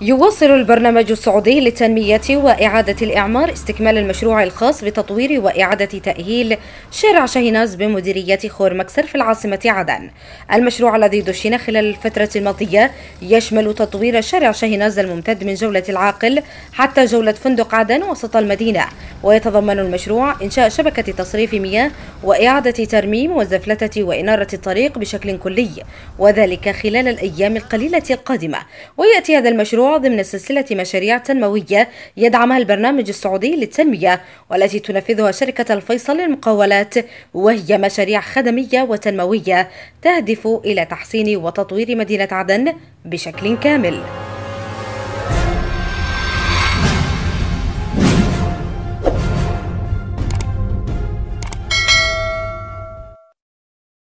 يواصل البرنامج السعودي للتنمية وإعادة الإعمار استكمال المشروع الخاص بتطوير وإعادة تأهيل شارع شاهيناز بمديرية خور مكسر في العاصمة عدن المشروع الذي دشن خلال الفترة الماضية يشمل تطوير شارع شاهيناز الممتد من جولة العاقل حتى جولة فندق عدن وسط المدينة ويتضمن المشروع إنشاء شبكة تصريف مياه وإعادة ترميم وزفلتة وإنارة الطريق بشكل كلي وذلك خلال الأيام القليلة القادمة ويأتي هذا المشروع مشروع ضمن سلسلة مشاريع تنموية يدعمها البرنامج السعودي للتنمية والتي تنفذها شركة الفيصل للمقاولات وهي مشاريع خدمية وتنموية تهدف إلى تحسين وتطوير مدينة عدن بشكل كامل